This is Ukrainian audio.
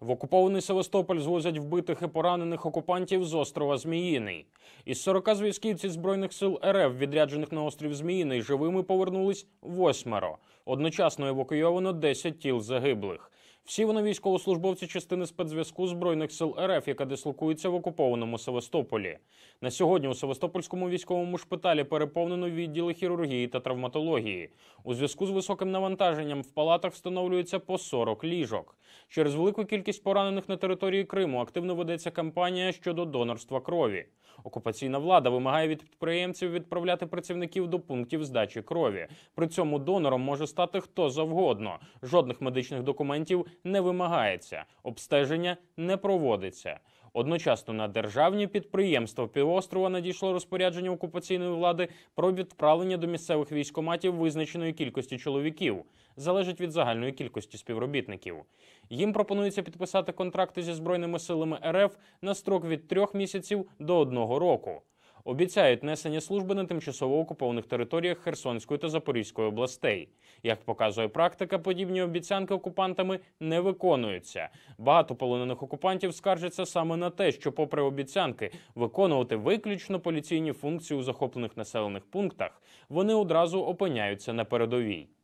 В окупований Севастополь звозять вбитих і поранених окупантів з острова Зміїний. Із 40 зв'язківців збройних сил РФ, відряджених на острів Зміїний, живими повернулись восьмеро. Одночасно евакуйовано 10 тіл загиблих. Всі вони військовослужбовці частини спецзв'язку збройних сил РФ, яка дислокується в окупованому Севастополі. На сьогодні у Севастопольському військовому шпиталі переповнено відділи хірургії та травматології. У зв'язку з високим навантаженням в палатах встановлюється по 40 ліжок. Через велику кількість поранених на території Криму активно ведеться кампанія щодо донорства крові. Окупаційна влада вимагає від підприємців відправляти працівників до пунктів здачі крові. При цьому донором може стати хто завгодно. Жодних медичних документів не вимагається, обстеження не проводиться. Одночасно на державні підприємства півострова надійшло розпорядження окупаційної влади про відправлення до місцевих військоматів визначеної кількості чоловіків, залежить від загальної кількості співробітників. Їм пропонується підписати контракти зі збройними силами РФ на строк від трьох місяців до одного року обіцяють несення служби на тимчасово окупованих територіях Херсонської та Запорізької областей. Як показує практика, подібні обіцянки окупантами не виконуються. Багато полонених окупантів скаржаться саме на те, що, попри обіцянки, виконувати виключно поліційні функції у захоплених населених пунктах, вони одразу опиняються на передовій.